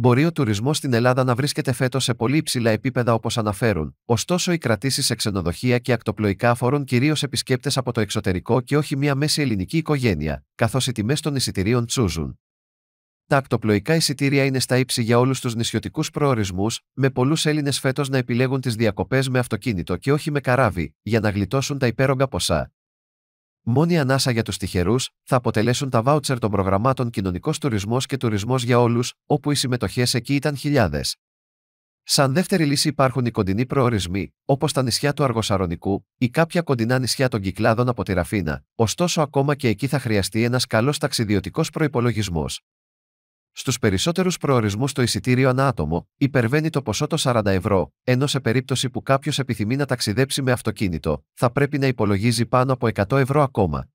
Μπορεί ο τουρισμός στην Ελλάδα να βρίσκεται φέτος σε πολύ υψηλά επίπεδα όπως αναφέρουν, ωστόσο οι κρατήσεις σε ξενοδοχεία και ακτοπλοϊκά αφορούν κυρίως επισκέπτες από το εξωτερικό και όχι μία μέση ελληνική οικογένεια, καθώς οι τιμές των εισιτηρίων τσούζουν. Τα ακτοπλοϊκά εισιτήρια είναι στα ύψη για όλους τους νησιωτικούς προορισμούς, με πολλούς Έλληνες φέτος να επιλέγουν τις διακοπές με αυτοκίνητο και όχι με καράβι, για να γλιτώσουν τα υπέρογκα ποσά, Μόνη ανάσα για τους τυχερούς θα αποτελέσουν τα βάουτσερ των προγραμμάτων Κοινωνικός Τουρισμός και Τουρισμός για Όλους, όπου οι συμμετοχές εκεί ήταν χιλιάδες. Σαν δεύτερη λύση υπάρχουν οι κοντινοί προορισμοί, όπως τα νησιά του Αργοσαρονικού ή κάποια κοντινά νησιά των Κυκλάδων από τη Ραφίνα, ωστόσο ακόμα και εκεί θα χρειαστεί ένας καλός ταξιδιωτικός προπολογισμό. Στους περισσότερους προορισμούς το εισιτήριο ανά άτομο υπερβαίνει το ποσό των 40 ευρώ, ενώ σε περίπτωση που κάποιος επιθυμεί να ταξιδέψει με αυτοκίνητο, θα πρέπει να υπολογίζει πάνω από 100 ευρώ ακόμα.